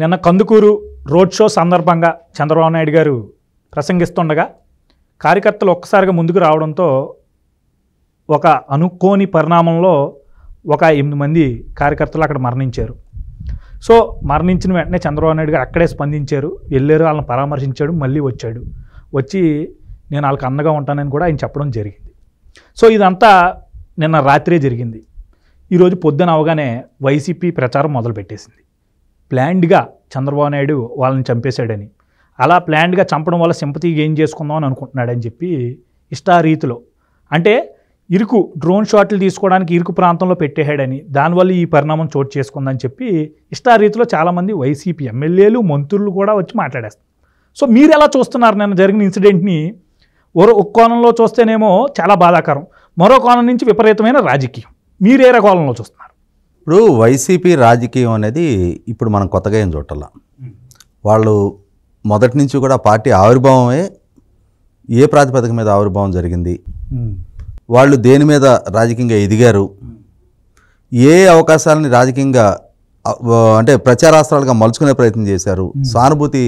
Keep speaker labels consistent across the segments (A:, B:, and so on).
A: నిన్న Kandukur road show సందర్భంగా చంద్రబాబు నాయుడు గారు ప్రసంగిస్తుండగా కార్యకర్తలు ఒక్కసారిగా ముందుకు రావడంతో ఒక అనుకోని పరిణామంలో ఒక ఎనిమిది మంది కార్యకర్తలు అక్కడ మరణించారు సో మరణించిన వెంటనే చంద్రబాబు నాయుడు గారు అక్కడే స్పందించారు వెళ్ళారు వాళ్ళని పరామర్శించాడు మళ్ళీ వచ్చాడు వచ్చి నేను వాళ్ళకి అందగా ఉంటానని కూడా ఆయన చెప్పడం జరిగింది సో ఇదంతా నిన్న రాత్రే జరిగింది ఈరోజు పొద్దున అవగానే వైసీపీ ప్రచారం మొదలుపెట్టేసింది ప్లాండ్గా చంద్రబాబు నాయుడు వాళ్ళని చంపేశాడని అలా ప్లాండ్గా చంపడం వల్ల సింపతి గెయిన్ అని అనుకుంటున్నాడని చెప్పి ఇష్టారీతిలో అంటే ఇరుకు డ్రోన్ షాట్లు తీసుకోవడానికి ఇరుకు ప్రాంతంలో పెట్టేశాడని దానివల్ల ఈ పరిణామం చోటు చేసుకుందని చెప్పి ఇష్టారీతిలో చాలామంది వైసీపీ ఎమ్మెల్యేలు మంత్రులు కూడా వచ్చి మాట్లాడేస్తారు సో మీరు ఎలా చూస్తున్నారు నేను జరిగిన ఇన్సిడెంట్ని ఓరో ఒక కోణంలో చూస్తేనేమో చాలా బాధాకరం మరో కోణం నుంచి విపరీతమైన రాజకీయం మీరేరే కోణంలో చూస్తున్నారు ఇప్పుడు వైసీపీ రాజకీయం అనేది ఇప్పుడు మనం కొత్తగా ఏం చూడాల వాళ్ళు మొదటి నుంచి కూడా పార్టీ ఆవిర్భావమే ఏ ప్రాతిపదిక మీద ఆవిర్భావం జరిగింది వాళ్ళు దేని మీద రాజకీయంగా ఎదిగారు ఏ అవకాశాలని రాజకీయంగా అంటే ప్రచారాస్త్రాలుగా మలుచుకునే ప్రయత్నం చేశారు సానుభూతి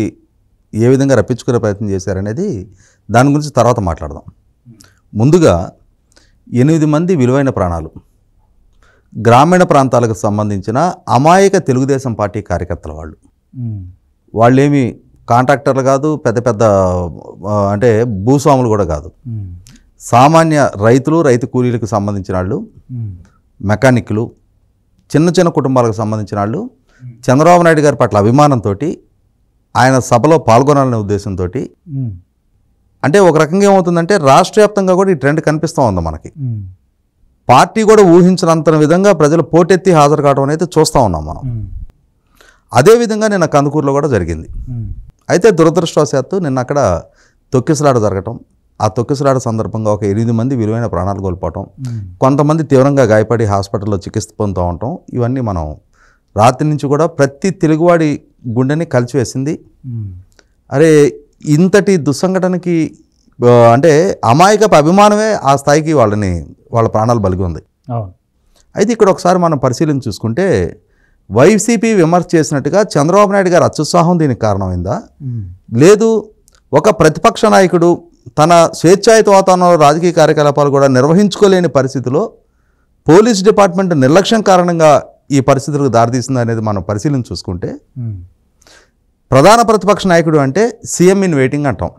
A: ఏ విధంగా రప్పించుకునే ప్రయత్నం చేశారు అనేది దాని గురించి తర్వాత మాట్లాడదాం ముందుగా ఎనిమిది మంది విలువైన ప్రాణాలు గ్రామీణ ప్రాంతాలకు సంబంధించిన అమాయక తెలుగుదేశం పార్టీ కార్యకర్తల వాళ్ళు వాళ్ళేమి కాంట్రాక్టర్లు కాదు పెద్ద పెద్ద అంటే భూస్వాములు కూడా కాదు సామాన్య రైతులు రైతు కూలీలకు సంబంధించిన వాళ్ళు మెకానిక్లు చిన్న చిన్న కుటుంబాలకు సంబంధించిన వాళ్ళు చంద్రబాబు నాయుడు గారి పట్ల అభిమానంతో ఆయన సభలో పాల్గొనాలనే ఉద్దేశంతో అంటే ఒక రకంగా ఏమవుతుందంటే రాష్ట్ర వ్యాప్తంగా కూడా ఈ ట్రెండ్ కనిపిస్తూ ఉంది మనకి పార్టీ కూడా ఊహించినంత విధంగా ప్రజలు పోటెత్తి హాజరు కావడం అనేది చూస్తూ ఉన్నాం మనం అదేవిధంగా నిన్న కందుకూరులో కూడా జరిగింది అయితే దురదృష్టవశాత్తు నిన్న అక్కడ తొక్కిసలాట జరగటం ఆ తొక్కిసలాట సందర్భంగా ఒక ఎనిమిది మంది విలువైన ప్రాణాలు కోల్పోవటం కొంతమంది తీవ్రంగా గాయపడి హాస్పిటల్లో చికిత్స పొందుతూ ఉండటం ఇవన్నీ మనం రాత్రి నుంచి కూడా ప్రతి తెలుగువాడి గుండెని కలిచివేసింది అరే ఇంతటి దుస్సంఘటనకి అంటే అమాయకపు అభిమానమే ఆ స్థాయికి వాళ్ళని వాళ్ళ ప్రాణాలు బలిగి ఉంది అయితే ఇక్కడ ఒకసారి మనం పరిశీలన చూసుకుంటే వైసీపీ విమర్శ చేసినట్టుగా చంద్రబాబు నాయుడు గారు అత్యుత్సాహం దీనికి కారణమైందా లేదు ఒక ప్రతిపక్ష నాయకుడు తన స్వేచ్ఛాయుత వాతావరణంలో రాజకీయ కార్యకలాపాలు కూడా నిర్వహించుకోలేని పరిస్థితిలో పోలీస్ డిపార్ట్మెంట్ నిర్లక్ష్యం కారణంగా ఈ పరిస్థితులకు దారితీసింది అనేది మనం పరిశీలన చూసుకుంటే ప్రధాన ప్రతిపక్ష నాయకుడు అంటే సీఎం ఇన్ వెయిటింగ్ అంటాం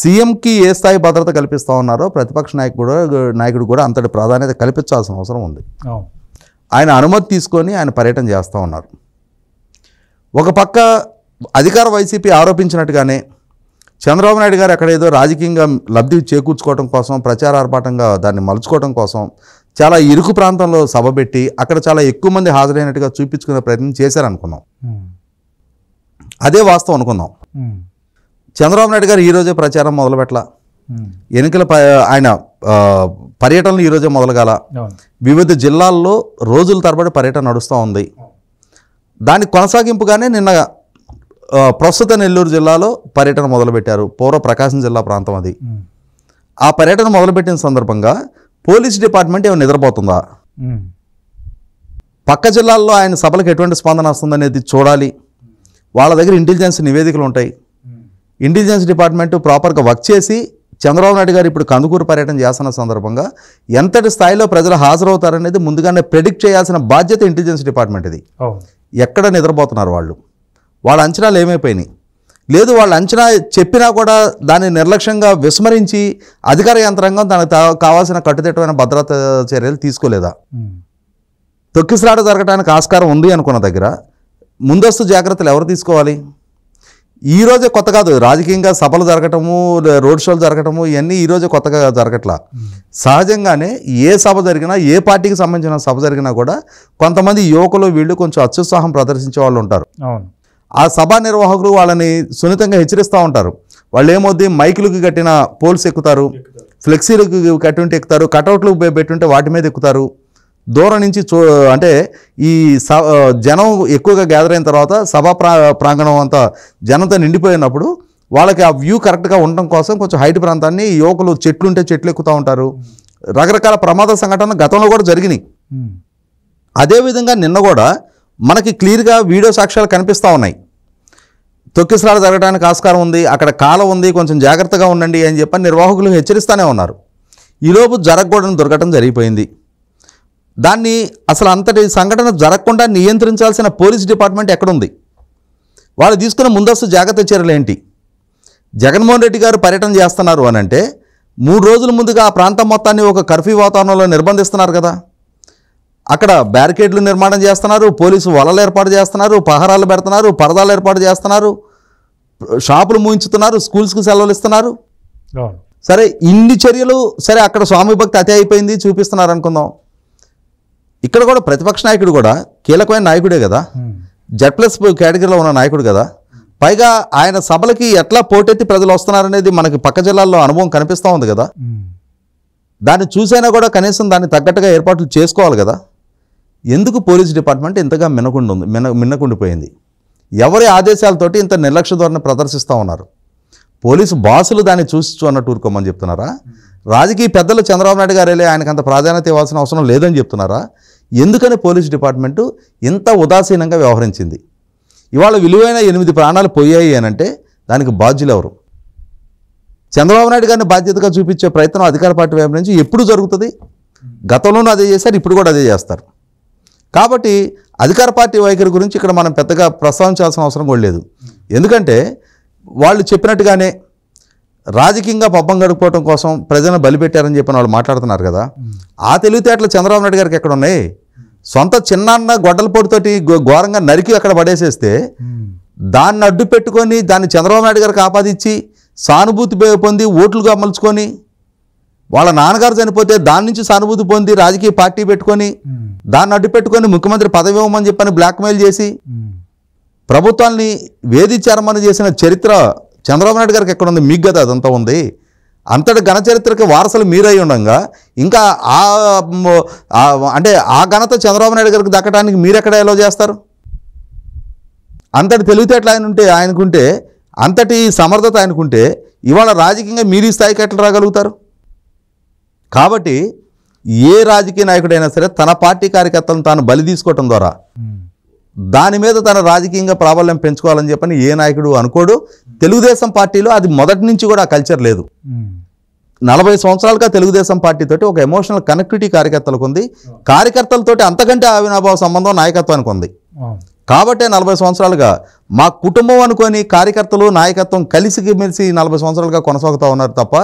A: సీఎంకి ఏ స్థాయి భద్రత కల్పిస్తూ ఉన్నారో ప్రతిపక్ష నాయకుడు నాయకుడు కూడా అంతటి ప్రాధాన్యత కల్పించాల్సిన అవసరం ఉంది ఆయన అనుమతి తీసుకొని ఆయన పర్యటన చేస్తూ ఉన్నారు ఒక పక్క అధికార వైసీపీ ఆరోపించినట్టుగానే చంద్రబాబు నాయుడు గారు ఏదో రాజకీయంగా లబ్ధి చేకూర్చుకోవడం కోసం ప్రచార ఆర్భాటంగా దాన్ని మలుచుకోవడం కోసం చాలా ఇరుకు ప్రాంతంలో సభ పెట్టి అక్కడ చాలా ఎక్కువ మంది హాజరైనట్టుగా చూపించుకునే ప్రయత్నం చేశారనుకున్నాం అదే వాస్తవం అనుకుందాం చంద్రబాబు నాయుడు గారు ఈరోజే ప్రచారం మొదలు పెట్టలా ఎన్నికల ఆయన పర్యటనలు ఈరోజే మొదలగాల వివిధ జిల్లాల్లో రోజుల తరబడి పర్యటన నడుస్తూ ఉంది దాని కొనసాగింపుగానే నిన్న ప్రస్తుత నెల్లూరు జిల్లాలో పర్యటన మొదలుపెట్టారు పూర్వ ప్రకాశం జిల్లా ప్రాంతం అది ఆ పర్యటన మొదలుపెట్టిన సందర్భంగా పోలీస్ డిపార్ట్మెంట్ ఏమైనా నిద్రపోతుందా పక్క జిల్లాల్లో ఆయన సభలకు ఎటువంటి స్పందన వస్తుందనేది చూడాలి వాళ్ళ దగ్గర ఇంటెలిజెన్స్ నివేదికలు ఉంటాయి ఇంటెలిజెన్స్ డిపార్ట్మెంట్ ప్రాపర్గా వర్క్ చేసి చంద్రబాబు నాయుడు గారు ఇప్పుడు కందుకూరు పర్యటన చేస్తున్న సందర్భంగా ఎంతటి స్థాయిలో ప్రజలు హాజరవుతారనేది ముందుగానే ప్రెడిక్ట్ చేయాల్సిన బాధ్యత ఇంటెలిజెన్స్ డిపార్ట్మెంట్ ఇది ఎక్కడ నిద్రపోతున్నారు వాళ్ళు వాళ్ళ అంచనాలు ఏమైపోయినాయి లేదు వాళ్ళ అంచనా చెప్పినా కూడా దాన్ని నిర్లక్ష్యంగా విస్మరించి అధికార యంత్రాంగం దానికి కావాల్సిన కట్టుదిట్టమైన భద్రత చర్యలు తీసుకోలేదా తొక్కిసలాట జరగడానికి ఆస్కారం ఉంది అనుకున్న దగ్గర ముందస్తు జాగ్రత్తలు ఎవరు తీసుకోవాలి రోజే కొత్త కాదు రాజకీయంగా సభలు జరగటము రోడ్ షోలు జరగటము ఇవన్నీ ఈరోజే కొత్తగా జరగట్లా సహజంగానే ఏ సభ జరిగినా ఏ పార్టీకి సంబంధించిన సభ జరిగినా కూడా కొంతమంది యువకులు వీళ్ళు కొంచెం అత్యుత్సాహం ప్రదర్శించే వాళ్ళు ఉంటారు ఆ సభా నిర్వాహకులు వాళ్ళని సున్నితంగా హెచ్చరిస్తూ ఉంటారు వాళ్ళు ఏమొద్ది మైకులకు కట్టిన పోల్స్ ఎక్కుతారు ఫ్లెక్సీలకు ఉంటే ఎక్కుతారు కటౌట్లు పెట్టుంటే వాటి మీద ఎక్కుతారు దూరం నుంచి చూ అంటే ఈ స జనం ఎక్కువగా గ్యాదర్ అయిన తర్వాత సభా ప్రా ప్రాంగణం అంతా జనంతో నిండిపోయినప్పుడు వాళ్ళకి ఆ వ్యూ కరెక్ట్గా ఉండడం కోసం కొంచెం హైట్ ప్రాంతాన్ని యువకులు చెట్లు ఉంటే చెట్లు ఎక్కుతూ ఉంటారు రకరకాల ప్రమాద సంఘటనలు గతంలో కూడా జరిగినాయి అదేవిధంగా నిన్న కూడా మనకి క్లియర్గా వీడియో సాక్ష్యాలు కనిపిస్తూ ఉన్నాయి తొక్కిసలాడ జరగడానికి ఆస్కారం ఉంది అక్కడ కాలం ఉంది కొంచెం జాగ్రత్తగా ఉండండి అని చెప్పి నిర్వాహకులు హెచ్చరిస్తూనే ఉన్నారు ఈలోపు జరగకూడని దుర్ఘటన జరిగిపోయింది దాన్ని అసలు అంతటి సంఘటన జరగకుండా నియంత్రించాల్సిన పోలీస్ డిపార్ట్మెంట్ ఎక్కడుంది వాళ్ళు తీసుకున్న ముందస్తు జాగ్రత్త చర్యలు ఏంటి జగన్మోహన్ రెడ్డి గారు పర్యటన చేస్తున్నారు అని అంటే మూడు రోజుల ముందుగా ఆ ప్రాంతం మొత్తాన్ని ఒక కర్ఫ్యూ వాతావరణంలో నిర్బంధిస్తున్నారు కదా అక్కడ బ్యారికేడ్లు నిర్మాణం చేస్తున్నారు పోలీసు వలలు ఏర్పాటు చేస్తున్నారు పహరాలు పెడుతున్నారు పరదాలు ఏర్పాటు చేస్తున్నారు షాపులు మూయించుతున్నారు స్కూల్స్కి సెలవులు ఇస్తున్నారు సరే ఇన్ని చర్యలు సరే అక్కడ స్వామి భక్తి అతి అయిపోయింది చూపిస్తున్నారు అనుకుందాం ఇక్కడ కూడా ప్రతిపక్ష నాయకుడు కూడా కీలకమైన నాయకుడే కదా జడ్ ప్లస్ కేటగిరీలో ఉన్న నాయకుడు కదా పైగా ఆయన సభలకి ఎట్లా పోటెత్తి ప్రజలు వస్తున్నారనేది మనకి పక్క జిల్లాల్లో అనుభవం కనిపిస్తూ ఉంది కదా hmm. దాన్ని చూసైనా కూడా కనీసం దాన్ని తగ్గట్టుగా ఏర్పాట్లు చేసుకోవాలి కదా ఎందుకు పోలీస్ డిపార్ట్మెంట్ ఇంతగా మినకుండా ఉంది మిన మిన్నకుండిపోయింది ఎవరి ఆదేశాలతోటి ఇంత నిర్లక్ష్య ధోరణి ప్రదర్శిస్తూ ఉన్నారు పోలీసు బాసులు దాన్ని చూసి అన్నట్టు ఊరుకోమని చెప్తున్నారా hmm. రాజకీయ పెద్దలు చంద్రబాబు నాయుడు గారు వెళ్ళి ఆయనకు అంత ప్రాధాన్యత ఇవ్వాల్సిన అవసరం లేదని చెప్తున్నారా ఎందుకని పోలీస్ డిపార్ట్మెంటు ఇంత ఉదాసీనంగా వ్యవహరించింది ఇవాళ విలువైన ఎనిమిది ప్రాణాలు పోయాయి అనంటే దానికి బాధ్యులు ఎవరు చంద్రబాబు నాయుడు గారిని బాధ్యతగా చూపించే ప్రయత్నం అధికార పార్టీ వైపు నుంచి ఎప్పుడు జరుగుతుంది గతంలోనూ అదే చేశారు ఇప్పుడు కూడా అదే చేస్తారు కాబట్టి అధికార పార్టీ వైఖరి గురించి ఇక్కడ మనం పెద్దగా ప్రస్తావించాల్సిన అవసరం కూడా లేదు ఎందుకంటే వాళ్ళు చెప్పినట్టుగానే రాజకీయంగా పబ్బం గడుపుకోవడం కోసం ప్రజలను బలిపెట్టారని చెప్పిన వాళ్ళు మాట్లాడుతున్నారు కదా ఆ తెలివితేటలు చంద్రబాబు నాయుడు గారికి ఎక్కడ ఉన్నాయి సొంత చిన్నాన్న గొడ్డల పొడితోటి ఘోరంగా నరికి అక్కడ పడేసేస్తే దాన్ని అడ్డు పెట్టుకొని దాన్ని చంద్రబాబు నాయుడు గారికి ఆపాదించి సానుభూతి పొంది ఓట్లుగా అమలుచుకొని వాళ్ళ నాన్నగారు చనిపోతే దాని నుంచి సానుభూతి పొంది రాజకీయ పార్టీ పెట్టుకొని దాన్ని అడ్డు పెట్టుకొని ముఖ్యమంత్రి పదవి ఇవ్వమని చెప్పని బ్లాక్మెయిల్ చేసి ప్రభుత్వాన్ని వేధించారమని చేసిన చరిత్ర చంద్రబాబు నాయుడు గారికి ఎక్కడ ఉంది మీకు కదా అదంతా ఉంది అంతటి ఘనచరిత్రకి వారసులు మీరై ఉండగా ఇంకా ఆ అంటే ఆ ఘనత చంద్రబాబు నాయుడు గారికి దక్కడానికి మీరెక్కడ ఎలా చేస్తారు అంతటి తెలివితేటలు ఆయన ఉంటే ఆయనకుంటే అంతటి సమర్థత ఆయనకుంటే ఇవాళ రాజకీయంగా మీరు ఈ స్థాయికి ఎట్లా రాగలుగుతారు కాబట్టి ఏ రాజకీయ నాయకుడైనా సరే తన పార్టీ కార్యకర్తలను తాను బలి తీసుకోవటం ద్వారా దాని మీద తన రాజకీయంగా ప్రాబల్యం పెంచుకోవాలని చెప్పని ఏ నాయకుడు అనుకోడు తెలుగుదేశం పార్టీలో అది మొదటి నుంచి కూడా ఆ కల్చర్ లేదు నలభై సంవత్సరాలుగా తెలుగుదేశం పార్టీతోటి ఒక ఎమోషనల్ కనెక్టివిటీ కార్యకర్తలకు ఉంది కార్యకర్తలతోటి అంతకంటే ఆవినాభావ సంబంధం నాయకత్వానికి ఉంది కాబట్టే నలభై సంవత్సరాలుగా మా కుటుంబం అనుకొని కార్యకర్తలు నాయకత్వం కలిసి మెలిసి నలభై సంవత్సరాలుగా కొనసాగుతూ ఉన్నారు తప్ప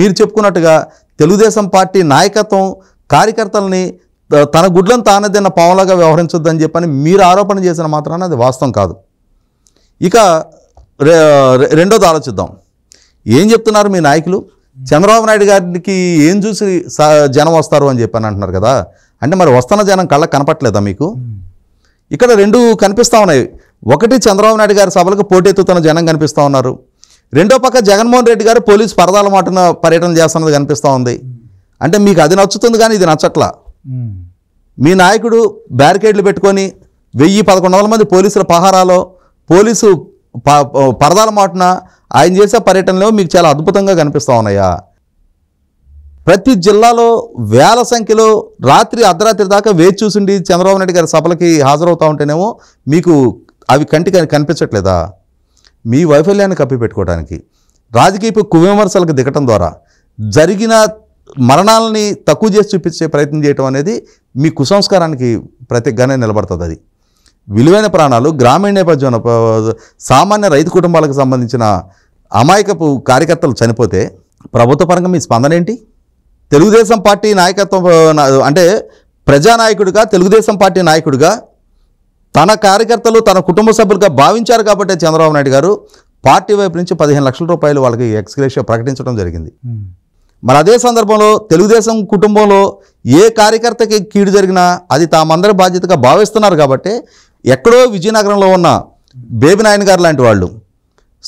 A: మీరు చెప్పుకున్నట్టుగా తెలుగుదేశం పార్టీ నాయకత్వం కార్యకర్తలని తన గుడ్లను తానే తిన్న పాములాగా వ్యవహరించొద్దని చెప్పని మీరు ఆరోపణ చేసిన మాత్రాన అది వాస్తవం కాదు ఇక రెండోది ఆలోచిద్దాం ఏం చెప్తున్నారు మీ నాయకులు చంద్రబాబు నాయుడు గారికి ఏం చూసి జనం వస్తారు అని చెప్పని అంటున్నారు కదా అంటే మరి వస్తున్న జనం కళ్ళకు కనపట్లేదా మీకు ఇక్కడ రెండు కనిపిస్తూ ఉన్నాయి ఒకటి చంద్రబాబు నాయుడు గారి సభలకు పోటెత్తుతున్న జనం కనిపిస్తూ ఉన్నారు రెండో పక్క జగన్మోహన్ రెడ్డి గారు పోలీసు పరదాల మాటన పర్యటన చేస్తున్నది కనిపిస్తూ ఉంది అంటే మీకు అది నచ్చుతుంది కానీ ఇది నచ్చట్లా మీ నాయకుడు బ్యారికేడ్లు పెట్టుకొని వెయ్యి పదకొండు వందల మంది పోలీసుల పహారాలో పోలీసు పరదాల మాటున ఆయన చేసే పర్యటనలో మీకు చాలా అద్భుతంగా కనిపిస్తూ ఉన్నాయా ప్రతి జిల్లాలో వేల సంఖ్యలో రాత్రి అర్ధరాత్రి దాకా వేచి చూసిండి చంద్రబాబు నాయుడు గారి సభలకి హాజరవుతూ ఉంటేనేమో మీకు అవి కంటికి కనిపించట్లేదా మీ వైఫల్యాన్ని కప్పిపెట్టుకోవడానికి రాజకీయ కువిమర్శలకు దిగటం ద్వారా జరిగిన మరణాలని తక్కువ చేసి చూపించే ప్రయత్నం చేయటం అనేది మీ కుసంస్కారానికి ప్రతిగానే నిలబడుతుంది అది విలువైన ప్రాణాలు గ్రామీణ నేపథ్యంలో సామాన్య రైతు కుటుంబాలకు సంబంధించిన అమాయకపు కార్యకర్తలు చనిపోతే ప్రభుత్వ పరంగా మీ స్పందన ఏంటి తెలుగుదేశం పార్టీ నాయకత్వం అంటే ప్రజానాయకుడిగా తెలుగుదేశం పార్టీ నాయకుడిగా తన కార్యకర్తలు తన కుటుంబ సభ్యులుగా భావించారు కాబట్టి చంద్రబాబు నాయుడు గారు పార్టీ వైపు నుంచి పదిహేను లక్షల రూపాయలు వాళ్ళకి ఎక్స్గ్రేషియో ప్రకటించడం జరిగింది మరి అదే సందర్భంలో తెలుగుదేశం కుటుంబంలో ఏ కార్యకర్తకి కీడు జరిగినా అది తామందరి బాధ్యతగా భావిస్తున్నారు కాబట్టి ఎక్కడో విజయనగరంలో ఉన్న బేబీ నాయన్ గారు లాంటి వాళ్ళు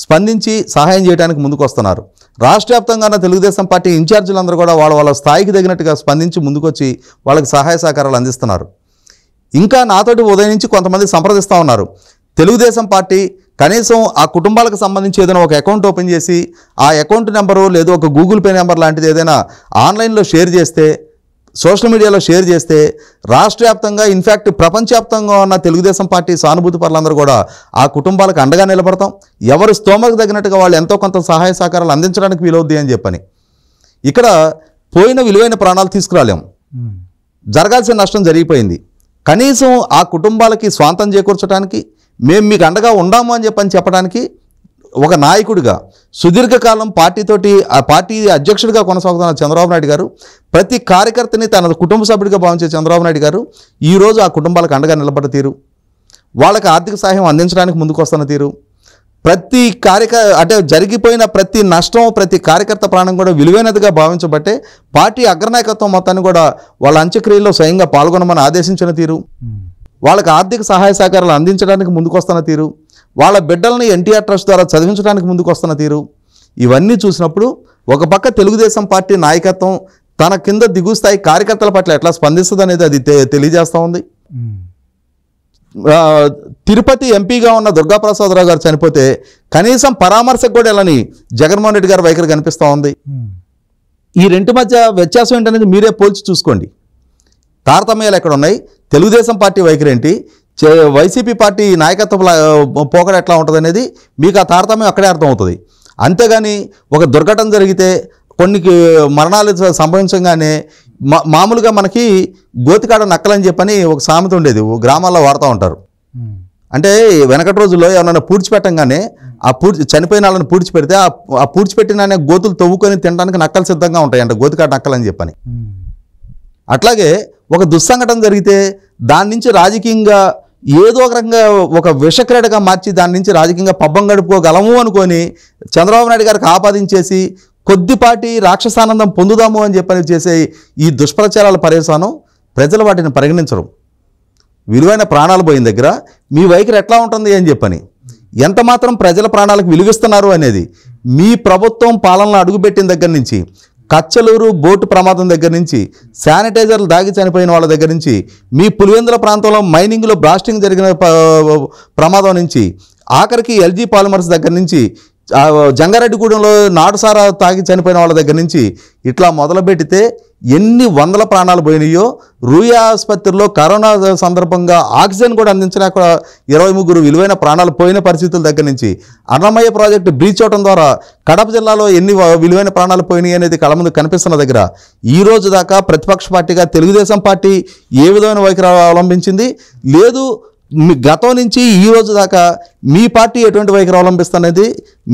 A: స్పందించి సహాయం చేయడానికి ముందుకు వస్తున్నారు రాష్ట్ర వ్యాప్తంగా ఉన్న తెలుగుదేశం పార్టీ ఇన్ఛార్జీలందరూ కూడా వాళ్ళ వాళ్ళ స్థాయికి తగినట్టుగా స్పందించి ముందుకొచ్చి వాళ్ళకి సహాయ సహకారాలు అందిస్తున్నారు ఇంకా నాతోటి ఉదయం నుంచి కొంతమంది సంప్రదిస్తూ ఉన్నారు తెలుగుదేశం పార్టీ కనీసం ఆ కుటుంబాలకు సంబంధించి ఏదైనా ఒక అకౌంట్ ఓపెన్ చేసి ఆ అకౌంట్ నెంబరు లేదా ఒక గూగుల్ పే నెంబర్ లాంటిది ఏదైనా ఆన్లైన్లో షేర్ చేస్తే సోషల్ మీడియాలో షేర్ చేస్తే రాష్ట్ర వ్యాప్తంగా ఇన్ఫ్యాక్ట్ ప్రపంచవ్యాప్తంగా ఉన్న తెలుగుదేశం పార్టీ సానుభూతి పరులందరూ కూడా ఆ కుటుంబాలకు అండగా నిలబడతాం ఎవరు స్తోమకు తగినట్టుగా వాళ్ళు ఎంతో కొంత సహాయ సహకారాలు అందించడానికి వీలవుద్ది అని చెప్పని ఇక్కడ పోయిన విలువైన ప్రాణాలు తీసుకురాలేం జరగాల్సిన నష్టం జరిగిపోయింది కనీసం ఆ కుటుంబాలకి స్వాంతం చేకూర్చడానికి మేము మీకు అండగా ఉండాము అని చెప్పని చెప్పడానికి ఒక నాయకుడిగా సుదీర్ఘకాలం పార్టీతోటి ఆ పార్టీ అధ్యక్షుడిగా కొనసాగుతున్న చంద్రబాబు నాయుడు గారు ప్రతి కార్యకర్తని తన కుటుంబ సభ్యుడిగా భావించే చంద్రబాబు నాయుడు గారు ఈరోజు ఆ కుటుంబాలకు అండగా నిలబడ్డ తీరు వాళ్ళకి ఆర్థిక సహాయం అందించడానికి ముందుకు వస్తున్న తీరు ప్రతి కార్యక అంటే జరిగిపోయిన ప్రతి నష్టం ప్రతి కార్యకర్త ప్రాణం కూడా విలువైనదిగా భావించబట్టే పార్టీ అగ్రనాయకత్వం మొత్తాన్ని కూడా వాళ్ళ అంత్యక్రియల్లో స్వయంగా పాల్గొనమని ఆదేశించిన తీరు వాళ్ళకి ఆర్థిక సహాయ సహకారాలు అందించడానికి ముందుకొస్తున్న తీరు వాళ్ళ బిడ్డల్ని ఎన్టీఆర్ ట్రస్ట్ ద్వారా చదివించడానికి ముందుకొస్తున్న తీరు ఇవన్నీ చూసినప్పుడు ఒక పక్క తెలుగుదేశం పార్టీ నాయకత్వం తన కింద దిగు స్థాయి కార్యకర్తల పట్ల ఎట్లా స్పందిస్తుంది అనేది అది తెలియజేస్తూ ఉంది తిరుపతి ఎంపీగా ఉన్న దుర్గాప్రసాదరావు గారు చనిపోతే కనీసం పరామర్శకు కూడా వెళ్ళని జగన్మోహన్ రెడ్డి గారి వైఖరి కనిపిస్తూ ఉంది ఈ రెంటి మధ్య వ్యత్యాసం ఏంటనేది మీరే పోల్చి చూసుకోండి తారతమ్యాలు ఎక్కడ ఉన్నాయి తెలుగుదేశం పార్టీ వైఖరి ఏంటి వైసీపీ పార్టీ నాయకత్వం పోకడ ఎట్లా ఉంటుంది అనేది మీకు ఆ తారతమ్యం అక్కడే అర్థమవుతుంది అంతేగాని ఒక దుర్ఘటన జరిగితే కొన్ని మరణాలు సంభవించగానే మా మామూలుగా మనకి గోతికాడ నక్కలని చెప్పని ఒక సామెత ఉండేది గ్రామాల్లో వాడుతూ ఉంటారు అంటే వెనకటి రోజుల్లో ఏమైనా పూడ్చిపెట్టంగానే ఆ పూడ్చి చనిపోయిన వాళ్ళని పూడ్చిపెడితే ఆ పూడ్చిపెట్టిన గోతులు తవ్వుకొని తినడానికి నక్కలు సిద్ధంగా ఉంటాయి అంటే గోతికాడ నక్కలని చెప్పని అట్లాగే ఒక దుస్సంఘటన జరిగితే దాని నుంచి రాజకీయంగా ఏదో ఒక రకంగా ఒక విషక్రీడగా మార్చి దాని నుంచి రాజకీయంగా పబ్బం గడుపుకోగలము అనుకొని చంద్రబాబు నాయుడు గారికి ఆపాదించేసి కొద్దిపాటి రాక్షసానందం పొందుదాము అని చెప్పని చేసే ఈ దుష్ప్రచారాల పరేసాను ప్రజలు వాటిని పరిగణించరు విలువైన ప్రాణాలు పోయిన దగ్గర మీ వైఖరి ఎట్లా ఉంటుంది అని చెప్పని ఎంత మాత్రం ప్రజల ప్రాణాలకు విలువిస్తున్నారు అనేది మీ ప్రభుత్వం పాలనలో అడుగుపెట్టిన దగ్గర నుంచి కచ్చలూరు బోటు ప్రమాదం దగ్గర నుంచి శానిటైజర్లు దాగి చనిపోయిన వాళ్ళ దగ్గర నుంచి మీ పులివెందుల ప్రాంతంలో మైనింగ్లో బ్లాస్టింగ్ జరిగిన ప్రమాదం నుంచి ఆఖరికి ఎల్జీ పాలిమర్స్ దగ్గర నుంచి జంగారెడ్డిగూడెంలో నాడుసారా తాగి చనిపోయిన వాళ్ళ దగ్గర నుంచి ఇట్లా మొదలుపెడితే ఎన్ని వందల ప్రాణాలు పోయినాయో రూయా ఆసుపత్రిలో కరోనా సందర్భంగా ఆక్సిజన్ కూడా కూడా ఇరవై ముగ్గురు విలువైన ప్రాణాలు పోయిన పరిస్థితుల దగ్గర నుంచి అన్నమయ్య ప్రాజెక్టు బ్రీచ్ అవడం ద్వారా కడప జిల్లాలో ఎన్ని విలువైన ప్రాణాలు పోయినాయి అనేది కళ ముందు కనిపిస్తున్న దగ్గర ఈ రోజు దాకా ప్రతిపక్ష పార్టీగా తెలుగుదేశం పార్టీ ఏ విధమైన వైఖరి అవలంబించింది లేదు గతం నుంచి ఈ రోజు దాకా మీ పార్టీ ఎటువంటి వైఖరి అవలంబిస్తున్నది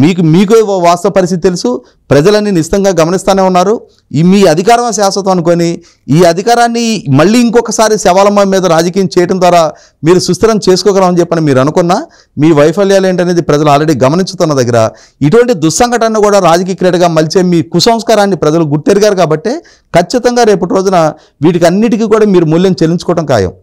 A: మీకు మీకు వాస్తవ పరిస్థితి తెలుసు ప్రజలన్నీ నిశ్చితంగా గమనిస్తూనే ఉన్నారు ఈ మీ అధికారం శాశ్వతం అనుకొని ఈ అధికారాన్ని మళ్ళీ ఇంకొకసారి శవాలమ్మ మీద రాజకీయం చేయడం ద్వారా మీరు సుస్థిరం చేసుకోగలమని చెప్పని మీరు అనుకున్నా మీ వైఫల్యాలు ఏంటనేది ప్రజలు ఆల్రెడీ గమనించుతున్న దగ్గర ఇటువంటి దుస్సంఘటనను కూడా రాజకీయ క్రీడగా మలిచే మీ కుసంస్కారాన్ని ప్రజలు గుర్తెరిగారు కాబట్టి ఖచ్చితంగా రేపటి రోజున వీటికి అన్నిటికీ కూడా మీరు మూల్యం చెల్లించుకోవడం ఖాయం